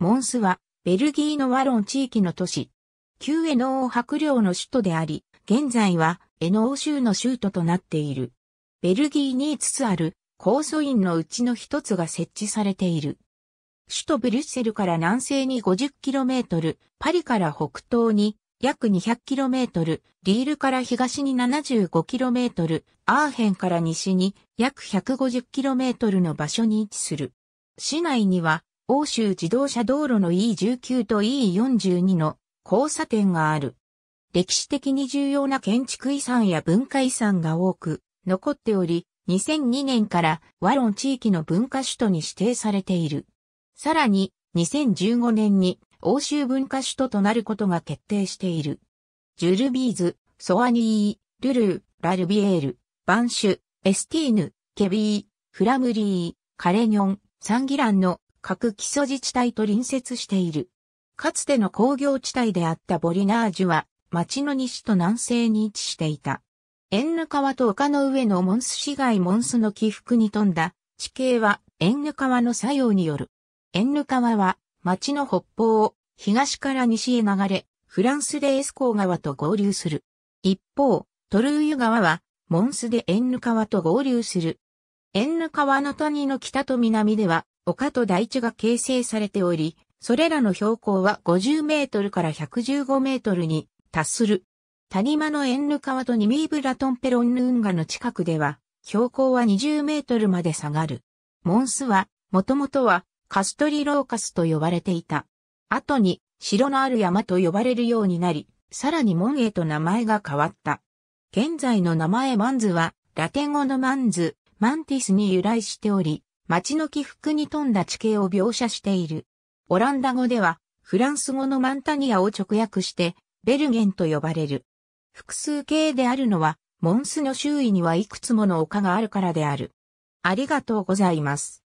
モンスは、ベルギーのワロン地域の都市。旧エノー伯領の首都であり、現在はエノー州の州都となっている。ベルギーに5つある高素院のうちの1つが設置されている。首都ブリュッセルから南西に 50km、パリから北東に約 200km、リールから東に 75km、アーヘンから西に約 150km の場所に位置する。市内には欧州自動車道路の E19 と E42 の交差点がある。歴史的に重要な建築遺産や文化遺産が多く残っており、2002年からワロン地域の文化首都に指定されている。さらに2015年に欧州文化首都となることが決定している。ジュルビーズ、ソアニー、ルルー、ラルビエール、バンシュ、エスティーヌ、ケビー、フラムリー、カレニョン、サンギランの各基礎自治体と隣接している。かつての工業地帯であったボリナージュは、町の西と南西に位置していた。エンヌ川と丘の上のモンス市街モンスの起伏に富んだ地形はエンヌ川の作用による。エンヌ川は町の北方を東から西へ流れ、フランスでエスコー川と合流する。一方、トルーユ川はモンスでエンヌ川と合流する。エンヌ川の谷の北と南では丘と台地が形成されており、それらの標高は50メートルから115メートルに達する。谷間のエンヌ川とニミーブラトンペロンヌンガの近くでは、標高は20メートルまで下がる。モンスは、もともとは、カストリローカスと呼ばれていた。後に、城のある山と呼ばれるようになり、さらに門へと名前が変わった。現在の名前マンズは、ラテン語のマンズ、マンティスに由来しており、街の起伏に富んだ地形を描写している。オランダ語では、フランス語のマンタニアを直訳して、ベルゲンと呼ばれる。複数形であるのは、モンスの周囲にはいくつもの丘があるからである。ありがとうございます。